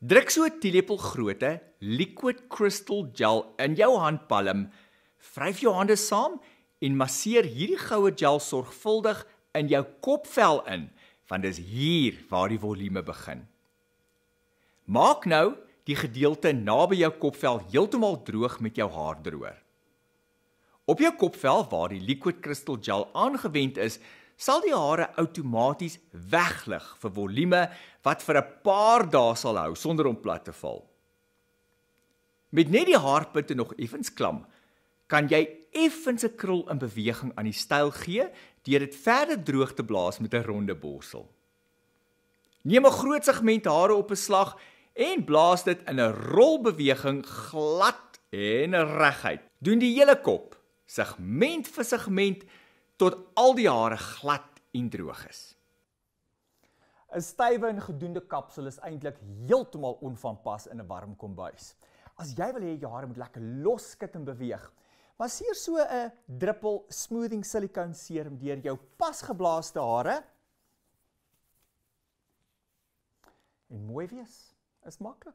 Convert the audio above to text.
Druk so 'n teelepel grootte liquid crystal gel in jou handpalm. Vryf jou hande saam en masseer hierdie goue gel sorgvuldig in jou kopvel in, want dis hier waar die volume begin. Maak nou die gedeelte naby jou kopvel heeltemal droog met jou haardroër. Op jou kopvel waar die liquid crystal gel aangewend is, sal die hare outomaties weglig vir volume wat vir 'n paar dae sal hou sonder om plat te val. Met net die haarpunte nog effens klam, kan jy effens 'n krul in beweging aan die styl gee deur dit verder droog te blaas met 'n ronde borsel. Neem 'n groot segment hare op 'n slag en blaas dit in 'n rolbeweging glad en reguit. Doen die hele kop segment vir segment tot al die hare glad en droog is. 'n Stywe en gedoende kapsel is eintlik heeltemal onvanpas in 'n warm kombuis. As jy wil hê jou hare moet lekker loskit en beweeg, masseer so 'n druppel smoothing silikon serum deur jou pasgeblaaste hare. En mooi wees is maklik.